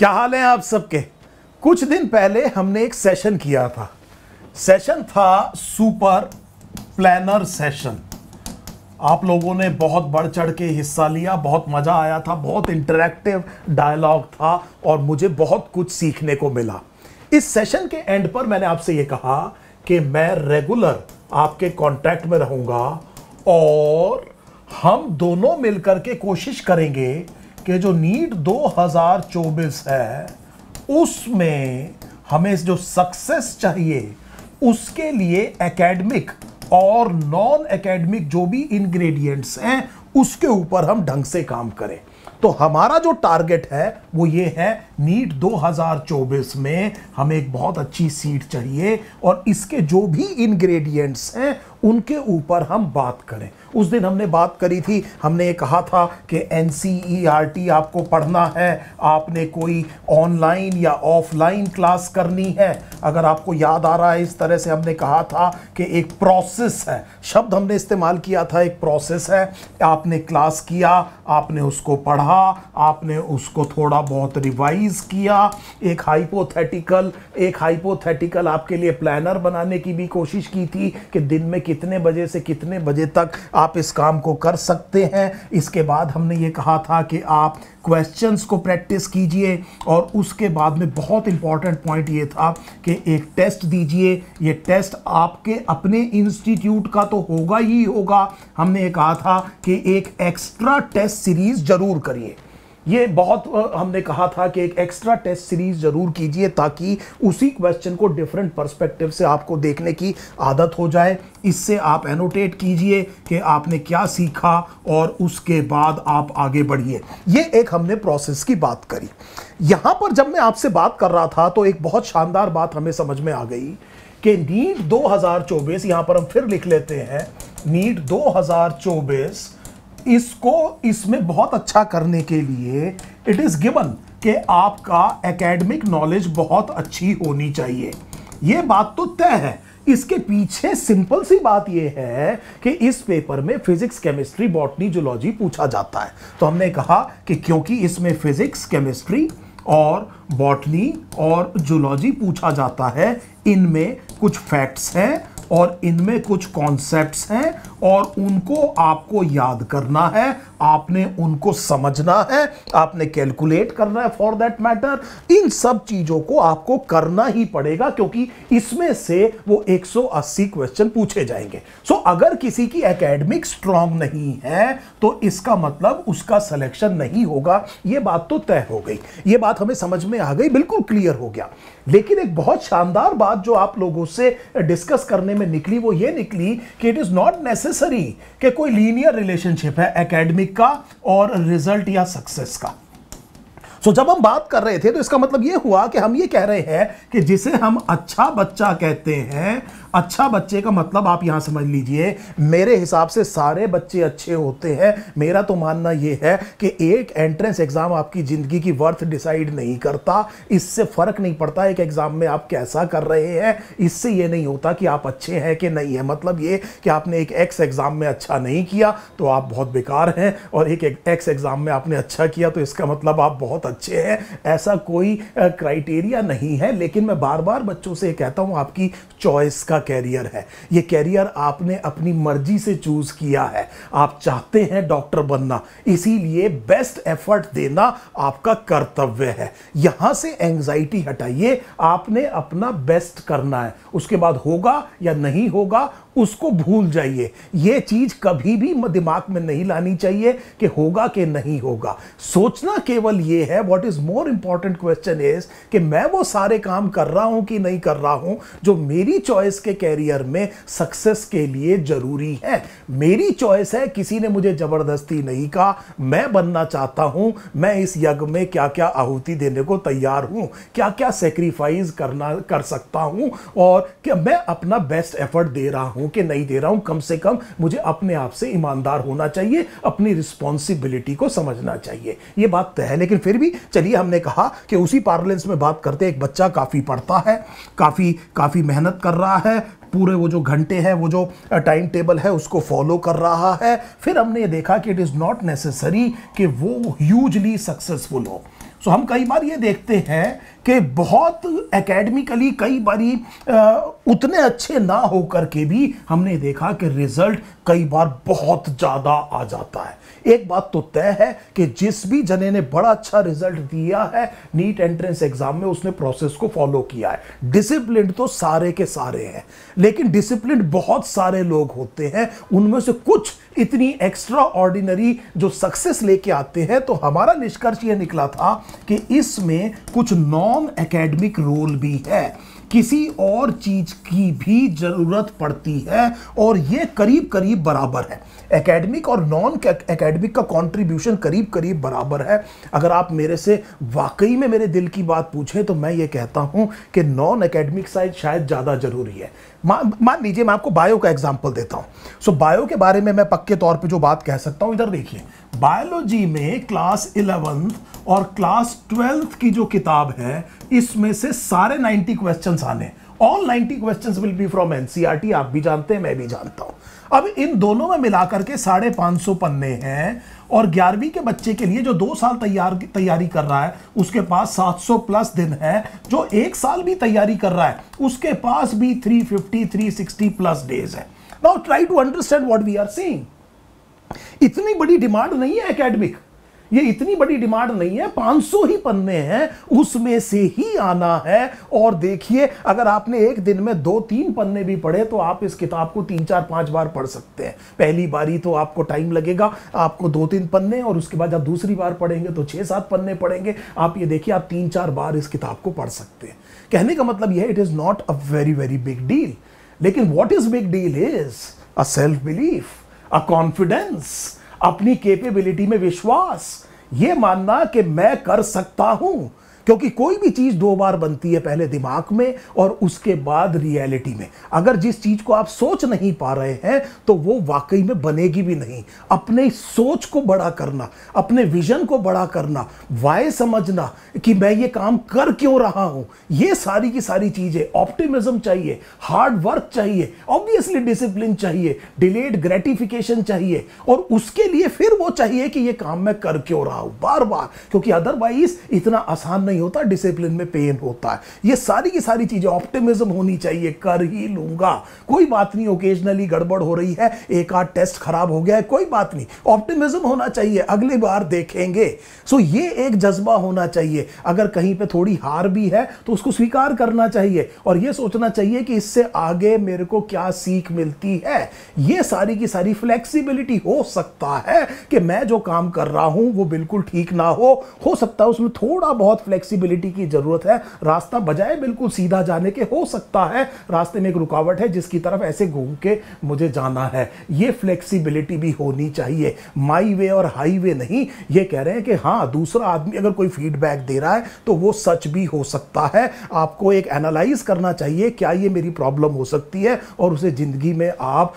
क्या हाल है आप सबके कुछ दिन पहले हमने एक सेशन किया था सेशन था सुपर प्लानर सेशन आप लोगों ने बहुत बढ़ चढ़ के हिस्सा लिया बहुत मज़ा आया था बहुत इंटरेक्टिव डायलॉग था और मुझे बहुत कुछ सीखने को मिला इस सेशन के एंड पर मैंने आपसे ये कहा कि मैं रेगुलर आपके कांटेक्ट में रहूंगा और हम दोनों मिलकर के कोशिश करेंगे कि जो नीट 2024 है उसमें हमें जो सक्सेस चाहिए उसके लिए एकेडमिक और नॉन एकेडमिक जो भी इंग्रेडिएंट्स हैं उसके ऊपर हम ढंग से काम करें तो हमारा जो टारगेट है वो ये है नीट 2024 में हमें एक बहुत अच्छी सीट चाहिए और इसके जो भी इंग्रेडिएंट्स हैं उनके ऊपर हम बात करें उस दिन हमने बात करी थी हमने ये कहा था कि एन e आपको पढ़ना है आपने कोई ऑनलाइन या ऑफलाइन क्लास करनी है अगर आपको याद आ रहा है इस तरह से हमने कहा था कि एक प्रोसेस है शब्द हमने इस्तेमाल किया था एक प्रोसेस है आपने क्लास किया आपने उसको पढ़ा आपने उसको थोड़ा बहुत रिवाइज चीज़ किया एक हाइपोथेटिकल एक हाइपोथेटिकल आपके लिए प्लानर बनाने की भी कोशिश की थी कि दिन में कितने बजे से कितने बजे तक आप इस काम को कर सकते हैं इसके बाद हमने ये कहा था कि आप क्वेश्चंस को प्रैक्टिस कीजिए और उसके बाद में बहुत इंपॉर्टेंट पॉइंट ये था कि एक टेस्ट दीजिए ये टेस्ट आपके अपने इंस्टीट्यूट का तो होगा ही होगा हमने ये कहा था कि एक एक्स्ट्रा टेस्ट सीरीज़ ज़रूर करिए ये बहुत हमने कहा था कि एक एक्स्ट्रा टेस्ट सीरीज जरूर कीजिए ताकि उसी क्वेश्चन को डिफरेंट पर्सपेक्टिव से आपको देखने की आदत हो जाए इससे आप एनोटेट कीजिए कि आपने क्या सीखा और उसके बाद आप आगे बढ़िए ये एक हमने प्रोसेस की बात करी यहाँ पर जब मैं आपसे बात कर रहा था तो एक बहुत शानदार बात हमें समझ में आ गई कि नीट चौबीस यहाँ पर हम फिर लिख लेते हैं नीट चौबीस इसको इसमें बहुत अच्छा करने के लिए इट इज़ गिवन कि आपका एकेडमिक नॉलेज बहुत अच्छी होनी चाहिए ये बात तो तय है इसके पीछे सिंपल सी बात यह है कि इस पेपर में फिजिक्स केमिस्ट्री बॉटनी जुलॉजी पूछा जाता है तो हमने कहा कि क्योंकि इसमें फिजिक्स केमिस्ट्री और बॉटनी और जुलॉजी पूछा जाता है इनमें कुछ फैक्ट्स हैं और इनमें कुछ कॉन्सेप्ट्स हैं और उनको आपको याद करना है आपने उनको समझना है आपने कैलकुलेट करना है फॉर दैट मैटर इन सब चीज़ों को आपको करना ही पड़ेगा क्योंकि इसमें से वो 180 क्वेश्चन पूछे जाएंगे सो so, अगर किसी की एकेडमिक स्ट्रांग नहीं है तो इसका मतलब उसका सिलेक्शन नहीं होगा ये बात तो तय हो गई ये बात हमें समझ में आ गई बिल्कुल क्लियर हो गया लेकिन एक बहुत शानदार बात जो आप लोगों से डिस्कस करने में निकली वो ये निकली कि इट इज़ नॉट नेसेसरी कि कोई लीनियर रिलेशनशिप है एकेडमिक का और रिजल्ट या सक्सेस का सो so, जब हम बात कर रहे थे तो इसका मतलब ये हुआ कि हम ये कह रहे हैं कि जिसे हम अच्छा बच्चा कहते हैं अच्छा बच्चे का मतलब आप यहाँ समझ लीजिए मेरे हिसाब से सारे बच्चे अच्छे होते हैं मेरा तो मानना यह है कि एक एंट्रेंस एग्ज़ाम आपकी ज़िंदगी की वर्थ डिसाइड नहीं करता इससे फ़र्क नहीं पड़ता एक एग्ज़ाम में आप कैसा कर रहे हैं इससे ये नहीं होता कि आप अच्छे हैं कि नहीं है मतलब ये कि आपने एक एक्स एग्ज़ाम में अच्छा नहीं किया तो आप बहुत बेकार हैं और एक एक्स एग्ज़ाम में आपने अच्छा किया तो इसका मतलब आप बहुत अच्छे हैं ऐसा कोई क्राइटेरिया नहीं है लेकिन मैं बार बार बच्चों से कहता हूँ आपकी चॉइस का आपका कैरियर है ये कैरियर आपने अपनी मर्जी से चूज किया है आप चाहते हैं डॉक्टर बनना इसीलिए बेस्ट एफर्ट देना आपका कर्तव्य है यहां से एंजाइटी हटाइए आपने अपना बेस्ट करना है उसके बाद होगा या नहीं होगा उसको भूल जाइए ये चीज कभी भी दिमाग में नहीं लानी चाहिए कि होगा कि नहीं होगा सोचना केवल ये है what is more important question is कि मैं वो सारे काम कर रहा हूं कि नहीं कर रहा हूं जो मेरी चॉइस के के कैरियर में सक्सेस के लिए जरूरी है मेरी चॉइस है किसी ने मुझे जबरदस्ती नहीं कहा मैं बनना चाहता हूं मैं इस यज्ञ में क्या क्या आहुति देने को तैयार हूं क्या क्या सेक्रीफाइस करना कर सकता हूं और क्या मैं अपना बेस्ट एफर्ट दे रहा हूं कि नहीं दे रहा हूं कम से कम मुझे अपने आप से ईमानदार होना चाहिए अपनी रिस्पॉन्सिबिलिटी को समझना चाहिए यह बात तय है लेकिन फिर भी चलिए हमने कहा कि उसी पार्लेंस में बात करते एक बच्चा काफ़ी पढ़ता है काफ़ी काफ़ी मेहनत कर रहा है पूरे वो जो घंटे हैं वो जो टाइम टेबल है उसको फॉलो कर रहा है फिर हमने ये देखा कि इट इज़ नॉट नेसेसरी कि वो ह्यूजली सक्सेसफुल हो सो so, हम कई बार ये देखते हैं कि बहुत एकेडमिकली कई बारी आ, उतने अच्छे ना हो के भी हमने देखा कि रिज़ल्ट कई बार बहुत ज़्यादा आ जाता है एक बात तो तय है कि जिस भी जने ने बड़ा अच्छा रिजल्ट दिया है नीट एंट्रेंस एग्जाम में उसने प्रोसेस को फॉलो किया है डिसिप्लिन तो सारे के सारे हैं लेकिन डिसिप्लिन बहुत सारे लोग होते हैं उनमें से कुछ इतनी एक्स्ट्रा ऑर्डिनरी जो सक्सेस लेके आते हैं तो हमारा निष्कर्ष ये निकला था कि इसमें कुछ नॉन एकेडमिक रोल भी है किसी और चीज की भी जरूरत पड़ती है और ये करीब करीब बराबर है एकेडमिक और नॉन एकेडमिक का कंट्रीब्यूशन करीब करीब बराबर है अगर आप मेरे से वाकई में मेरे दिल की बात पूछें तो मैं ये कहता हूँ कि नॉन एकेडमिक साइड शायद ज़्यादा ज़रूरी है मान लीजिए मैं आपको बायो का एग्जाम्पल देता हूँ सो बायो के बारे में मैं पक्के तौर पर जो बात कह सकता हूँ इधर देखिए बायोलॉजी में क्लास इलेवंथ और क्लास ट्वेल्थ की जो किताब है इसमें से सारे 90 क्वेश्चन आने all ninety question will be from NCERT आप भी जानते हैं मैं भी जानता हूँ अब इन दोनों में मिलाकर के साढ़े पाँच सौ पन्ने हैं और ग्यारहवीं के बच्चे के लिए जो दो साल तैयार तैयारी कर रहा है उसके पास 700 प्लस दिन है जो एक साल भी तैयारी कर रहा है उसके पास भी 350 360 प्लस डेज है now try to understand what we are seeing इतनी बड़ी डिमांड नहीं है एकेडमिक ये इतनी बड़ी डिमांड नहीं है 500 ही पन्ने हैं उसमें से ही आना है और देखिए अगर आपने एक दिन में दो तीन पन्ने भी पढ़े तो आप इस किताब को तीन चार पांच बार पढ़ सकते हैं पहली बारी तो आपको टाइम लगेगा आपको दो तीन पन्ने और उसके बाद आप दूसरी बार पढ़ेंगे तो छः सात पन्ने पढ़ेंगे आप ये देखिए आप तीन चार बार इस किताब को पढ़ सकते हैं कहने का मतलब यह it is not a very very big deal लेकिन what is big deal is a self belief a confidence अपनी कैपेबिलिटी में विश्वास ये मानना कि मैं कर सकता हूं क्योंकि कोई भी चीज़ दो बार बनती है पहले दिमाग में और उसके बाद रियलिटी में अगर जिस चीज़ को आप सोच नहीं पा रहे हैं तो वो वाकई में बनेगी भी नहीं अपने सोच को बड़ा करना अपने विजन को बड़ा करना वाय समझना कि मैं ये काम कर क्यों रहा हूं ये सारी की सारी चीज़ें ऑप्टिमिज्म चाहिए हार्ड वर्क चाहिए ऑब्वियसली डिसिप्लिन चाहिए डिलेड ग्रेटिफिकेशन चाहिए और उसके लिए फिर वो चाहिए कि ये काम मैं कर क्यों रहा हूं बार बार क्योंकि अदरवाइज इतना आसान नहीं नहीं होता डिसिप्लिन में पेन होता है ये सारी की सारी चीज़ें ऑप्टिमिज्म होनी चाहिए कर ही लूंगा कोई बात नहीं ओकेजनली गड़बड़ हो रही है एक आध टेस्ट खराब हो गया है कोई बात नहीं ऑप्टिमिज्म होना चाहिए अगली बार देखेंगे सो ये एक जज्बा होना चाहिए अगर कहीं पर थोड़ी हार भी है तो उसको स्वीकार करना चाहिए और यह सोचना चाहिए कि इससे आगे मेरे को क्या सीख मिलती है यह सारी की सारी फ्लेक्सिबिलिटी हो सकता है कि मैं जो काम कर रहा हूं वो बिल्कुल ठीक ना हो हो सकता है उसमें थोड़ा बहुत फ्लेक्स फ्लेक्सिबिलिटी की जरूरत है रास्ता बजाय बिल्कुल सीधा जाने के हो सकता है रास्ते में एक रुकावट है जिसकी तरफ ऐसे घूम के मुझे जाना है ये फ्लेक्सिबिलिटी भी होनी चाहिए माई वे और हाई वे नहीं ये कह रहे हैं कि हाँ दूसरा आदमी अगर कोई फीडबैक दे रहा है तो वो सच भी हो सकता है आपको एक एनालाइज करना चाहिए क्या ये मेरी प्रॉब्लम हो सकती है और उसे ज़िंदगी में आप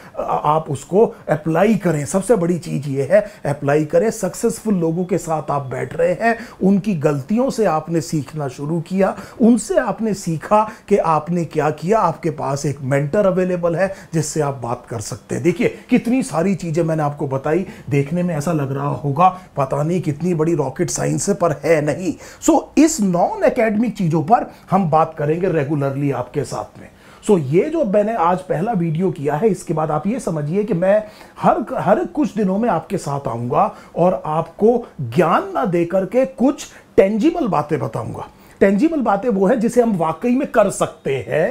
आप उसको अप्लाई करें सबसे बड़ी चीज़ ये है अप्लाई करें सक्सेसफुल लोगों के साथ आप बैठ रहे हैं उनकी गलतियों से आपने आपने सीखना शुरू किया उनसे आपने सीखा कि आपने क्या किया आपके पास एक मेंटर अवेलेबल है जिससे आप बात कर सकते हैं देखिए कितनी सारी चीज़ें मैंने आपको बताई देखने में ऐसा लग रहा होगा पता नहीं कितनी बड़ी रॉकेट साइंस है पर है नहीं सो so, इस नॉन अकेडमिक चीज़ों पर हम बात करेंगे रेगुलरली आपके साथ में सो so, ये जो मैंने आज पहला वीडियो किया है इसके बाद आप ये समझिए कि मैं हर हर कुछ दिनों में आपके साथ आऊँगा और आपको ज्ञान ना दे करके कुछ टेंजिबल बातें बताऊंगा टेंजिबल बातें वो है जिसे हम वाकई में कर सकते हैं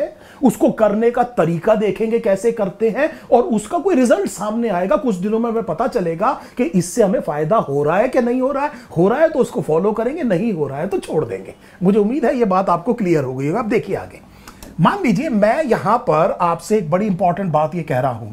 उसको करने का तरीका देखेंगे कैसे करते हैं और उसका कोई रिजल्ट सामने आएगा कुछ दिनों में हमें पता चलेगा कि इससे हमें फायदा हो रहा है कि नहीं हो रहा है हो रहा है तो उसको फॉलो करेंगे नहीं हो रहा है तो छोड़ देंगे मुझे उम्मीद है ये बात आपको क्लियर हो गई होगी आप देखिए आगे मान लीजिए मैं यहां पर आपसे एक बड़ी इंपॉर्टेंट बात ये कह रहा हूं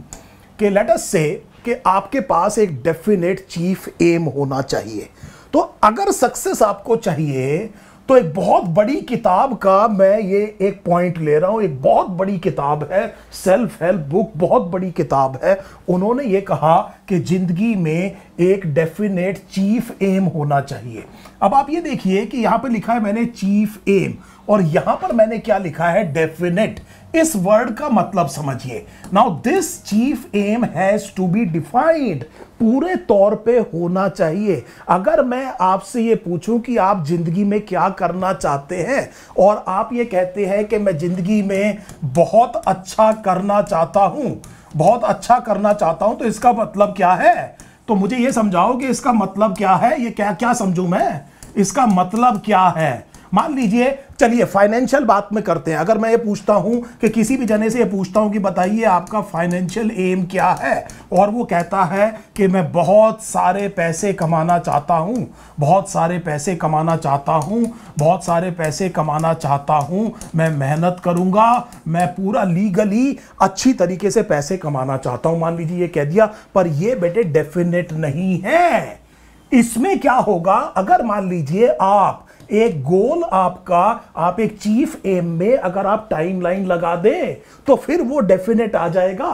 कि लेटस से कि आपके पास एक डेफिनेट चीफ एम होना चाहिए तो अगर सक्सेस आपको चाहिए तो एक बहुत बड़ी किताब का मैं ये एक पॉइंट ले रहा हूं एक बहुत बड़ी किताब है सेल्फ हेल्प बुक बहुत बड़ी किताब है उन्होंने ये कहा कि ज़िंदगी में एक डेफिनेट चीफ एम होना चाहिए अब आप ये देखिए कि यहां पे लिखा है मैंने चीफ एम और यहां पर मैंने क्या लिखा है डेफिनेट इस वर्ड का मतलब समझिए now this chief aim has to be defined पूरे तौर पे होना चाहिए अगर मैं आपसे ये पूछूं कि आप जिंदगी में क्या करना चाहते हैं और आप ये कहते हैं कि मैं जिंदगी में बहुत अच्छा करना चाहता हूं बहुत अच्छा करना चाहता हूं तो इसका मतलब क्या है तो मुझे ये समझाओ कि इसका मतलब क्या है ये क्या क्या समझू मैं इसका मतलब क्या है मान लीजिए चलिए फाइनेंशियल बात में करते हैं अगर मैं ये पूछता हूं कि किसी भी जने से ये पूछता हूं कि बताइए आपका फाइनेंशियल एम क्या है और वो कहता है कि मैं बहुत सारे पैसे कमाना चाहता हूं बहुत सारे पैसे कमाना चाहता हूं बहुत सारे पैसे कमाना चाहता हूं मैं मेहनत करूंगा मैं पूरा लीगली अच्छी तरीके से पैसे कमाना चाहता हूं मान लीजिए ये कह दिया पर ये बेटे डेफिनेट नहीं है इसमें क्या होगा अगर मान लीजिए आप एक गोल आपका आप एक चीफ एम में अगर आप टाइमलाइन लगा दें तो फिर वो डेफिनेट आ जाएगा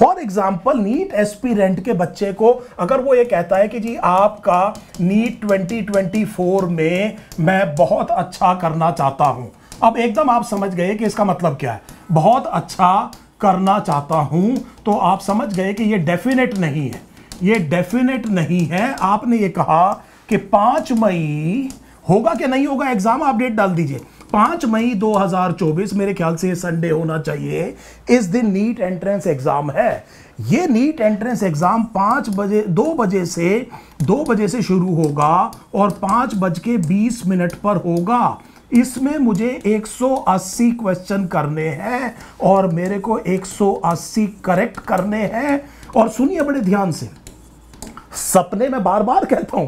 फॉर एग्जाम्पल नीट एस्पिरेंट के बच्चे को अगर वो ये कहता है कि जी आपका नीट 2024 में मैं बहुत अच्छा करना चाहता हूँ अब एकदम आप समझ गए कि इसका मतलब क्या है बहुत अच्छा करना चाहता हूँ तो आप समझ गए कि ये डेफिनेट नहीं है ये डेफिनेट नहीं है आपने ये कहा कि पाँच मई होगा कि नहीं होगा एग्जाम अपडेट डाल दीजिए पांच मई 2024 मेरे ख्याल से संडे होना चाहिए इस दिन नीट एंट्रेंस एग्जाम है ये नीट एंट्रेंस एग्जाम पांच बजे दो बजे से दो बजे से शुरू होगा और पांच बज के बीस मिनट पर होगा इसमें मुझे 180 क्वेश्चन करने हैं और मेरे को 180 करेक्ट करने हैं और सुनिए बड़े ध्यान से सपने में बार बार कहता हूं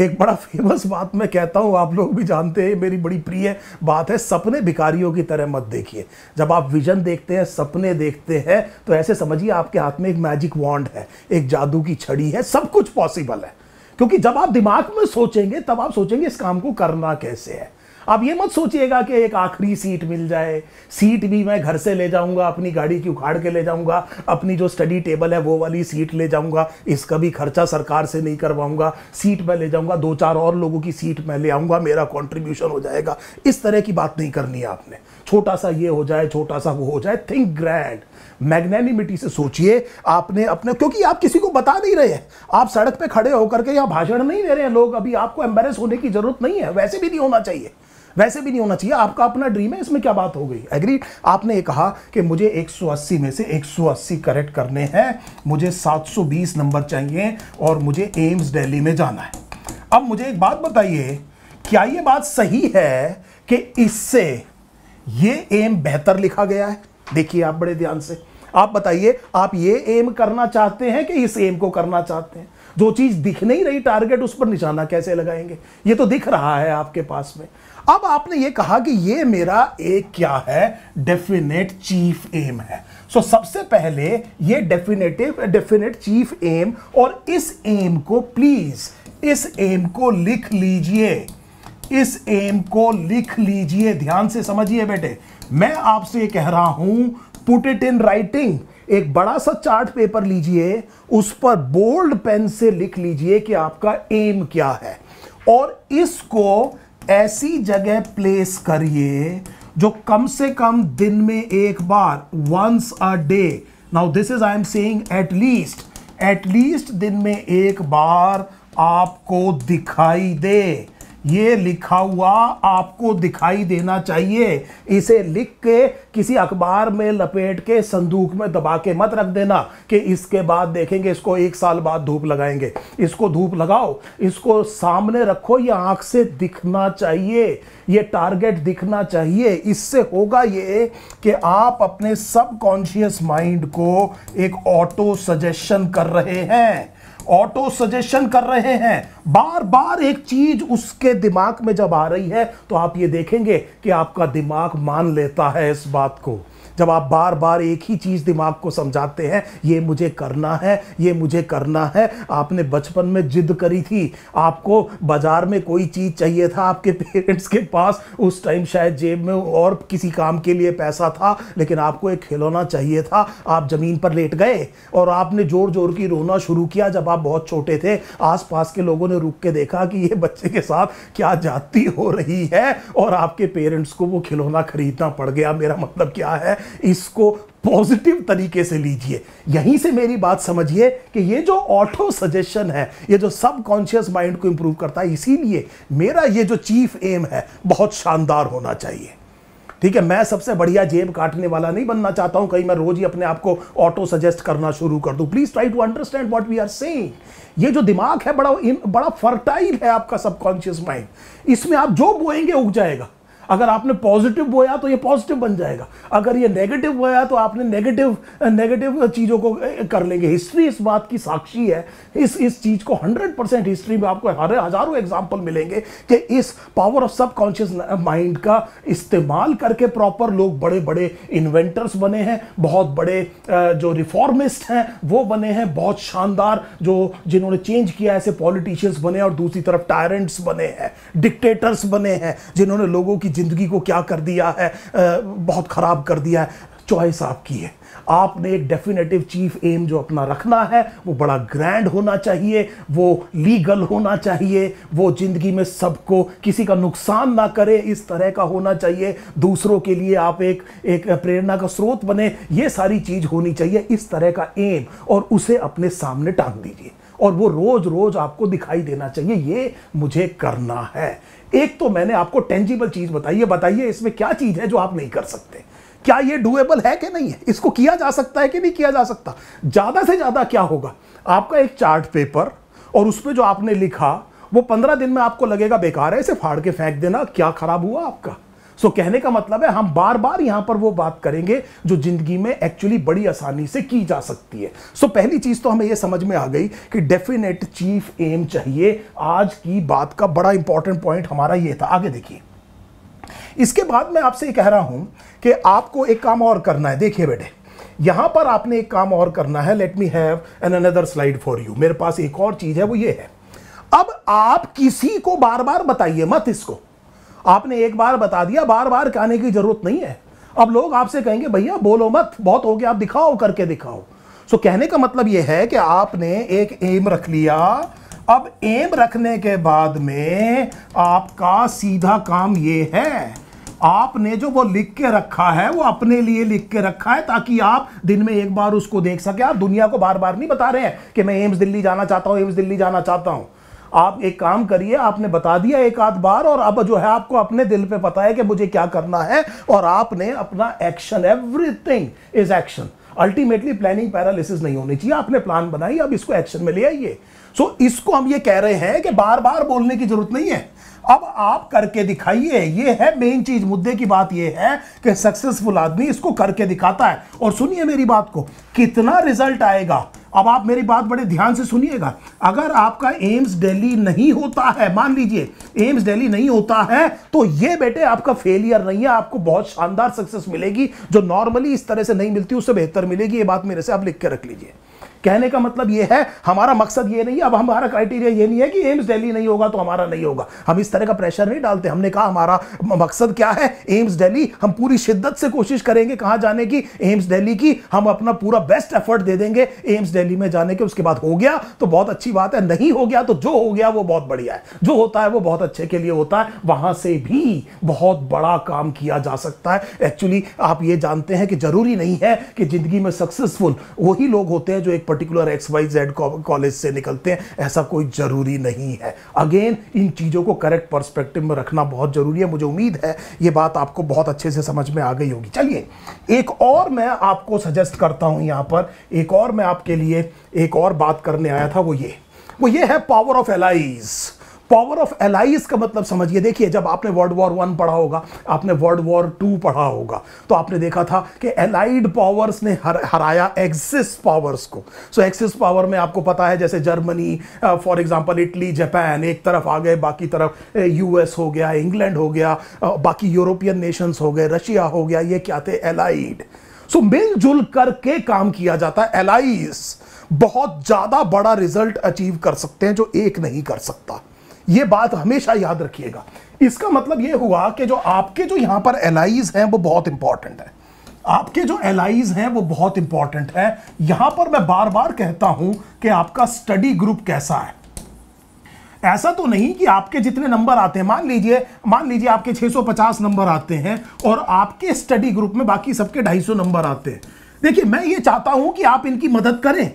एक बड़ा फेमस बात मैं कहता हूँ आप लोग भी जानते हैं मेरी बड़ी प्रिय बात है सपने भिकारियों की तरह मत देखिए जब आप विजन देखते हैं सपने देखते हैं तो ऐसे समझिए आपके हाथ में एक मैजिक वॉन्ड है एक जादू की छड़ी है सब कुछ पॉसिबल है क्योंकि जब आप दिमाग में सोचेंगे तब आप सोचेंगे इस काम को करना कैसे है आप ये मत सोचिएगा कि एक आखिरी सीट मिल जाए सीट भी मैं घर से ले जाऊंगा अपनी गाड़ी की उखाड़ के ले जाऊंगा अपनी जो स्टडी टेबल है वो वाली सीट ले जाऊंगा इसका भी खर्चा सरकार से नहीं करवाऊंगा सीट मैं ले जाऊंगा दो चार और लोगों की सीट मैं ले आऊंगा मेरा कॉन्ट्रीब्यूशन हो जाएगा इस तरह की बात नहीं करनी है आपने छोटा सा ये हो जाए छोटा सा वो हो जाए थिंक ग्रैंड मैग्नेनिमिटी से सोचिए आपने अपने क्योंकि आप किसी को बता नहीं रहे हैं आप सड़क पे खड़े होकर के यहाँ भाषण नहीं दे रहे हैं लोग अभी आपको एम्बेरस होने की जरूरत नहीं है वैसे भी नहीं होना चाहिए वैसे भी नहीं होना चाहिए आपका अपना ड्रीम है इसमें क्या बात हो गई एग्री आपने कहा कि मुझे 180 में से 180 करेक्ट करने हैं मुझे 720 नंबर चाहिए और मुझे एम्स दिल्ली में जाना है अब मुझे एक बात बताइए क्या ये बात सही है कि इससे ये एम बेहतर लिखा गया है देखिए आप बड़े ध्यान से आप बताइए आप ये एम करना चाहते हैं कि इस एम को करना चाहते हैं जो चीज दिख नहीं रही टारगेट उस पर निशाना कैसे लगाएंगे ये तो दिख रहा है आपके पास में अब आपने ये कहा कि ये मेरा एक क्या है डेफिनेट चीफ एम है सो so, सबसे पहले ये डेफिनेटिव डेफिनेट चीफ एम और इस एम को प्लीज इस एम को लिख लीजिए इस एम को लिख लीजिए ध्यान से समझिए बेटे मैं आपसे कह रहा हूं पुट इट इन राइटिंग एक बड़ा सा चार्ट पेपर लीजिए उस पर बोल्ड पेन से लिख लीजिए कि आपका एम क्या है और इसको ऐसी जगह प्लेस करिए जो कम से कम दिन में एक बार once a day now this is I am saying at at least दिन में एक बार आपको दिखाई दे ये लिखा हुआ आपको दिखाई देना चाहिए इसे लिख के किसी अखबार में लपेट के संदूक में दबा के मत रख देना कि इसके बाद देखेंगे इसको एक साल बाद धूप लगाएंगे इसको धूप लगाओ इसको सामने रखो ये आंख से दिखना चाहिए ये टारगेट दिखना चाहिए इससे होगा ये कि आप अपने सब कॉन्शियस माइंड को एक ऑटो सजेशन कर रहे हैं ऑटो सजेशन कर रहे हैं बार बार एक चीज उसके दिमाग में जब आ रही है तो आप ये देखेंगे कि आपका दिमाग मान लेता है इस बात को जब आप बार बार एक ही चीज़ दिमाग को समझाते हैं ये मुझे करना है ये मुझे करना है आपने बचपन में जिद करी थी आपको बाज़ार में कोई चीज़ चाहिए था आपके पेरेंट्स के पास उस टाइम शायद जेब में और किसी काम के लिए पैसा था लेकिन आपको एक खिलौना चाहिए था आप ज़मीन पर लेट गए और आपने ज़ोर ज़ोर की रोना शुरू किया जब आप बहुत छोटे थे आसपास के लोगों ने रुक के देखा कि ये बच्चे के साथ क्या जाती हो रही है और आपके पेरेंट्स को वो खिलौना खरीदना पड़ गया मेरा मतलब क्या है इसको पॉजिटिव तरीके से लीजिए यहीं से मेरी बात समझिए कि ये जो ऑटो सजेशन है ये जो सब कॉन्शियस माइंड को इंप्रूव करता है इसीलिए मेरा ये जो चीफ एम है बहुत शानदार होना चाहिए ठीक है मैं सबसे बढ़िया जेब काटने वाला नहीं बनना चाहता हूं कहीं मैं रोज ही अपने आप को ऑटो सजेस्ट करना शुरू कर दूं please try to understand what we are saying ये जो दिमाग है बड़ा बड़ा फर्टाइल है आपका सबकॉन्शियस माइंड इसमें आप जो बोएंगे उग जाएगा अगर आपने पॉजिटिव बोया तो ये पॉजिटिव बन जाएगा अगर ये नेगेटिव बोया तो आपने नेगेटिव नेगेटिव चीज़ों को कर लेंगे हिस्ट्री इस बात की साक्षी है इस इस चीज़ को हंड्रेड परसेंट हिस्ट्री में आपको हर हज़ारों एग्जाम्पल मिलेंगे कि इस power of subconscious mind का इस्तेमाल करके प्रॉपर लोग बड़े बड़े इन्वेंटर्स बने हैं बहुत बड़े जो रिफॉर्मिस्ट हैं वो बने हैं बहुत शानदार जो जिन्होंने चेंज किया ऐसे पॉलिटिशियंस बने और दूसरी तरफ टायरेंट्स बने हैं डिक्टेटर्स बने हैं जिन्होंने लोगों की ज़िंदगी को क्या कर दिया है बहुत ख़राब कर दिया है चॉइस आपकी है आपने एक डेफिनेटिव चीफ एम जो अपना रखना है वो बड़ा ग्रैंड होना चाहिए वो लीगल होना चाहिए वो ज़िंदगी में सबको किसी का नुकसान ना करे इस तरह का होना चाहिए दूसरों के लिए आप एक एक प्रेरणा का स्रोत बने ये सारी चीज़ होनी चाहिए इस तरह का एम और उसे अपने सामने टांग दीजिए और वो रोज़ रोज़ आपको दिखाई देना चाहिए ये मुझे करना है एक तो मैंने आपको टेंजिबल चीज बताई है बताइए इसमें क्या चीज है जो आप नहीं कर सकते क्या ये डुएबल है कि नहीं है इसको किया जा सकता है कि नहीं किया जा सकता ज्यादा से ज्यादा क्या होगा आपका एक चार्ट पेपर और उसमें जो आपने लिखा वो पंद्रह दिन में आपको लगेगा बेकार है इसे फाड़ के फेंक देना क्या खराब हुआ आपका सो so, कहने का मतलब है हम बार बार यहां पर वो बात करेंगे जो जिंदगी में एक्चुअली बड़ी आसानी से की जा सकती है सो so, पहली चीज तो हमें यह समझ में आ गई कि डेफिनेट चीफ एम चाहिए आज की बात का बड़ा इंपॉर्टेंट पॉइंट हमारा ये था आगे देखिए इसके बाद मैं आपसे कह रहा हूं कि आपको एक काम और करना है देखिए बेटे यहां पर आपने एक काम और करना है let me have an another slide for you मेरे पास एक और चीज है वो ये है अब आप किसी को बार बार बताइए मत इसको आपने एक बार बता दिया बार बार कहने की जरूरत नहीं है अब लोग आपसे कहेंगे भैया बोलो मत बहुत हो गया आप दिखाओ करके दिखाओ सो कहने का मतलब यह है कि आपने एक एम रख लिया अब एम रखने के बाद में आपका सीधा काम ये है आपने जो वो लिख के रखा है वो अपने लिए लिख के रखा है ताकि आप दिन में एक बार उसको देख सके आप दुनिया को बार बार नहीं बता रहे हैं कि मैं एम्स दिल्ली जाना चाहता हूँ एम्स दिल्ली जाना चाहता हूँ आप एक काम करिए आपने बता दिया एक आध बार और अब जो है आपको अपने दिल पे पता है कि मुझे क्या करना है और आपने अपना action everything is action ultimately planning paralysis नहीं होनी चाहिए आपने प्लान बनाई अब इसको एक्शन में ले आइए सो इसको हम ये कह रहे हैं कि बार बार बोलने की जरूरत नहीं है अब आप करके दिखाइए ये है मेन चीज मुद्दे की बात ये है कि सक्सेसफुल आदमी इसको करके दिखाता है और सुनिए मेरी बात को कितना रिजल्ट आएगा अब आप मेरी बात बड़े ध्यान से सुनिएगा अगर आपका एम्स दिल्ली नहीं होता है मान लीजिए एम्स दिल्ली नहीं होता है तो ये बेटे आपका फेलियर नहीं है आपको बहुत शानदार सक्सेस मिलेगी जो नॉर्मली इस तरह से नहीं मिलती उससे बेहतर मिलेगी ये बात मेरे से आप लिख के रख लीजिए कहने का मतलब यह है हमारा मकसद ये नहीं अब हमारा क्राइटेरिया ये नहीं है कि एम्स दिल्ली नहीं होगा तो हमारा नहीं होगा हम इस तरह का प्रेशर नहीं डालते हमने कहा हमारा मकसद क्या है एम्स दिल्ली हम पूरी शिद्दत से कोशिश करेंगे कहाँ जाने की एम्स दिल्ली की हम अपना पूरा बेस्ट एफर्ट दे देंगे एम्स दिल्ली में जाने के उसके बाद हो गया तो बहुत अच्छी बात है नहीं हो गया तो जो हो गया वो बहुत बढ़िया है जो होता है वो बहुत अच्छे के लिए होता है वहां से भी बहुत बड़ा काम किया जा सकता है एक्चुअली आप ये जानते हैं कि जरूरी नहीं है कि जिंदगी में सक्सेसफुल वही लोग होते हैं जो एक particular X Y Z college से निकलते हैं ऐसा कोई ज़रूरी नहीं है अगेन इन चीज़ों को करेक्ट पर्सपेक्टिव में रखना बहुत ज़रूरी है मुझे उम्मीद है ये बात आपको बहुत अच्छे से समझ में आ गई होगी चलिए एक और मैं आपको सजेस्ट करता हूँ यहाँ पर एक और मैं आपके लिए एक और बात करने आया था वो ये वो ये है power of allies power of allies का मतलब समझिए देखिए जब आपने वर्ल्ड वॉर वन पढ़ा होगा आपने वर्ल्ड वॉर टू पढ़ा होगा तो आपने देखा था कि एलाइड पावर्स ने हर, हराया एक्सिस पावर्स को सो so, एक्सिस पावर में आपको पता है जैसे Germany for example Italy Japan एक तरफ आ गए बाकी तरफ यूएस हो गया इंग्लैंड हो गया बाकी यूरोपियन नेशंस हो गए रशिया हो गया ये क्या थे एलाइड सो so, मिलजुल करके काम किया जाता है एलाइज बहुत ज्यादा बड़ा रिजल्ट अचीव कर सकते हैं जो एक नहीं कर सकता ये बात हमेशा याद रखिएगा इसका मतलब ये हुआ कि जो आपके जो यहाँ पर एलाइज हैं वो बहुत इंपॉर्टेंट है आपके जो एलाइज हैं वो बहुत इंपॉर्टेंट है यहां पर मैं बार बार कहता हूं कि आपका स्टडी ग्रुप कैसा है ऐसा तो नहीं कि आपके जितने नंबर आते हैं मान लीजिए मान लीजिए आपके 650 नंबर आते हैं और आपके स्टडी ग्रुप में बाकी सबके 250 नंबर आते हैं देखिए मैं ये चाहता हूं कि आप इनकी मदद करें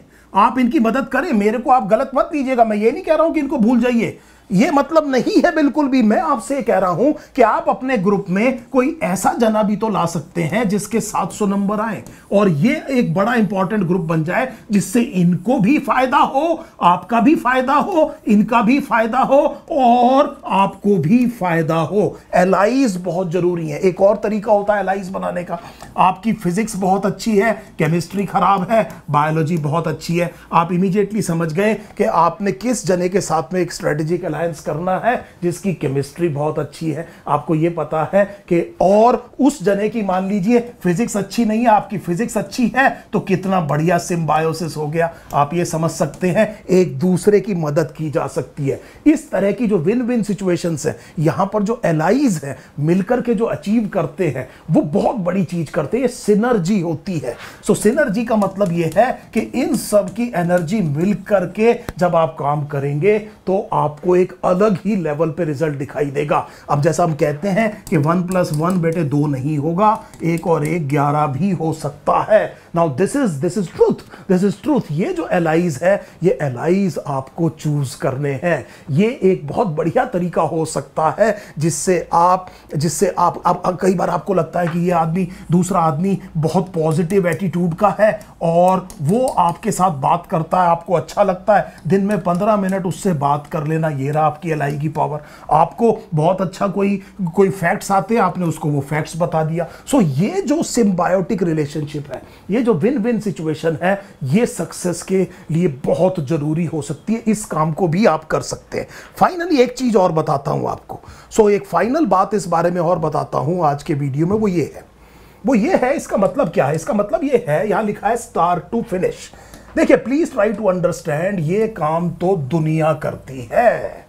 आप इनकी मदद करें मेरे को आप गलत मत दीजिएगा मैं ये नहीं कह रहा हूं कि इनको भूल जाइए ये मतलब नहीं है बिल्कुल भी मैं आपसे कह रहा हूं कि आप अपने ग्रुप में कोई ऐसा जना भी तो ला सकते हैं जिसके 700 नंबर आए और ये एक बड़ा इंपॉर्टेंट ग्रुप बन जाए जिससे इनको भी फायदा हो आपका भी फायदा हो इनका भी फायदा हो और आपको भी फायदा हो एलाइज बहुत जरूरी है एक और तरीका होता है एलाइज बनाने का आपकी फिजिक्स बहुत अच्छी है केमिस्ट्री खराब है बायोलॉजी बहुत अच्छी है आप इमीजिएटली समझ गए कि आपने किस जने के साथ में एक स्ट्रेटेजी का एनहांस करना है जिसकी केमिस्ट्री बहुत अच्छी है आपको ये पता है कि और उस जने की मान लीजिए फिजिक्स अच्छी नहीं है आपकी फिजिक्स अच्छी है तो कितना बढ़िया सिम्बायोसिस हो गया आप ये समझ सकते हैं एक दूसरे की मदद की जा सकती है इस तरह की जो विन विन सिचुएशन है यहाँ पर जो एलाइज है मिलकर के जो अचीव करते हैं वो बहुत बड़ी चीज करते हैं सिनर्जी होती है सो so, सिनर्जी का मतलब यह है कि इन सब की एनर्जी मिल करके जब आप काम करेंगे तो आपको एक एक अलग ही लेवल पे रिजल्ट दिखाई देगा अब जैसा हम कहते हैं कि वन प्लस वन बेटे दो नहीं होगा एक और एक ग्यारह भी हो सकता है now this is this is truth this is truth ये जो एलाइज है ये एलाइज आपको चूज करने हैं ये एक बहुत बढ़िया तरीका हो सकता है जिससे आप जिससे आप, आप, आप कई बार आपको लगता है कि ये आदमी दूसरा आदमी बहुत पॉजिटिव एटीट्यूड का है और वो आपके साथ बात करता है आपको अच्छा लगता है दिन में पंद्रह मिनट उससे बात कर लेना ये ज़्यादा आपकी एल की पावर आपको बहुत अच्छा कोई कोई फैक्ट्स आते हैं आपने उसको वो फैक्ट्स बता दिया सो so, ये जो सिम्बायोटिक रिलेशनशिप है ये जो विन विन सिचुएशन है ये सक्सेस के लिए बहुत ज़रूरी हो सकती है इस काम को भी आप कर सकते हैं फाइनली एक चीज़ और बताता हूँ आपको सो so, एक फाइनल बात इस बारे में और बताता हूँ आज के वीडियो में वो ये है वो ये है इसका मतलब क्या है इसका मतलब ये है यहाँ लिखा है स्टार टू फिनिश देखिए प्लीज ट्राई टू अंडरस्टैंड ये काम तो दुनिया करती है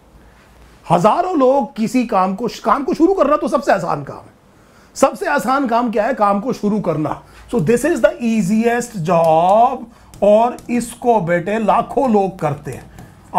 हजारों लोग किसी काम को काम को शुरू करना तो सबसे आसान काम है सबसे आसान काम क्या है काम को शुरू करना so this is the easiest job और इसको बेटे लाखों लोग करते हैं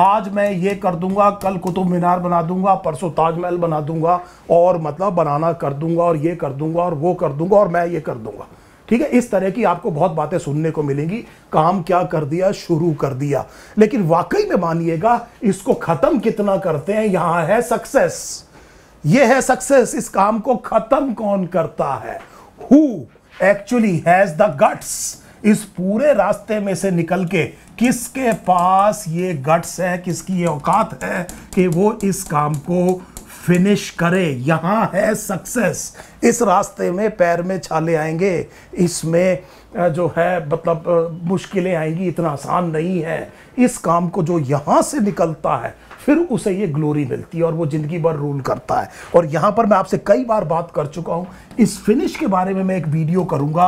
आज मैं ये कर दूंगा कल कुतुब मीनार बना दूंगा परसों ताजमहल बना दूंगा और मतलब बनाना कर दूंगा और ये कर दूंगा और वो कर दूंगा और मैं ये कर दूंगा ठीक है इस तरह की आपको बहुत बातें सुनने को मिलेंगी काम क्या कर दिया शुरू कर दिया लेकिन वाकई में मानिएगा इसको खत्म कितना करते हैं यहां है सक्सेस ये है सक्सेस इस काम को खत्म कौन करता है who actually has the guts इस पूरे रास्ते में से निकल के किसके पास ये गट्स है किसकी ये औकात है कि वो इस काम को फिनिश करे यहाँ है सक्सेस इस रास्ते में पैर में छाले आएंगे इसमें जो है मतलब मुश्किलें आएंगी इतना आसान नहीं है इस काम को जो यहाँ से निकलता है फिर उसे ये ग्लोरी मिलती है और वो ज़िंदगी भर रूल करता है और यहाँ पर मैं आपसे कई बार बात कर चुका हूँ इस फिनिश के बारे में मैं एक वीडियो करूँगा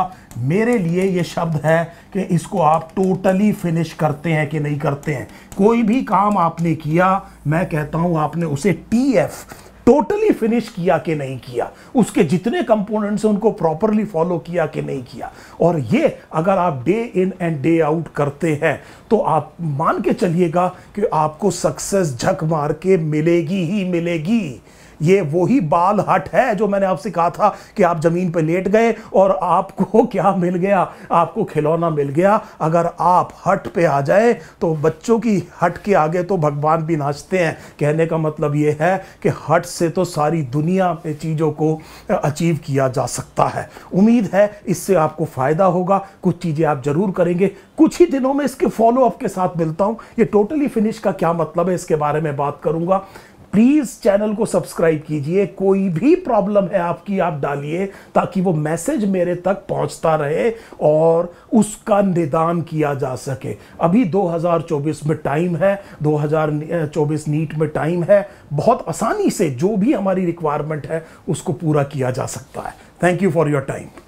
मेरे लिए ये शब्द है कि इसको आप टोटली फिनिश करते हैं कि नहीं करते हैं कोई भी काम आपने किया मैं कहता हूँ आपने उसे टी एफ़ टोटली फिनिश किया कि नहीं किया उसके जितने कंपोनेंट्स हैं उनको प्रॉपरली फॉलो किया कि नहीं किया और ये अगर आप day in and day out करते हैं तो आप मान के चलिएगा कि आपको सक्सेस झक मार के मिलेगी ही मिलेगी ये वही बाल हट है जो मैंने आपसे कहा था कि आप जमीन पर लेट गए और आपको क्या मिल गया आपको खिलौना मिल गया अगर आप हट पे आ जाए तो बच्चों की हट के आगे तो भगवान भी नाचते हैं कहने का मतलब ये है कि हट से तो सारी दुनिया में चीज़ों को अचीव किया जा सकता है उम्मीद है इससे आपको फ़ायदा होगा कुछ चीज़ें आप ज़रूर करेंगे कुछ ही दिनों में इसके फॉलोअप के साथ मिलता हूँ ये टोटली फिनिश का क्या मतलब है इसके बारे में बात करूँगा प्लीज़ चैनल को सब्सक्राइब कीजिए कोई भी प्रॉब्लम है आपकी आप डालिए ताकि वो मैसेज मेरे तक पहुंचता रहे और उसका निदान किया जा सके अभी 2024 में टाइम है 2024 नीट में टाइम है बहुत आसानी से जो भी हमारी रिक्वायरमेंट है उसको पूरा किया जा सकता है thank you for your time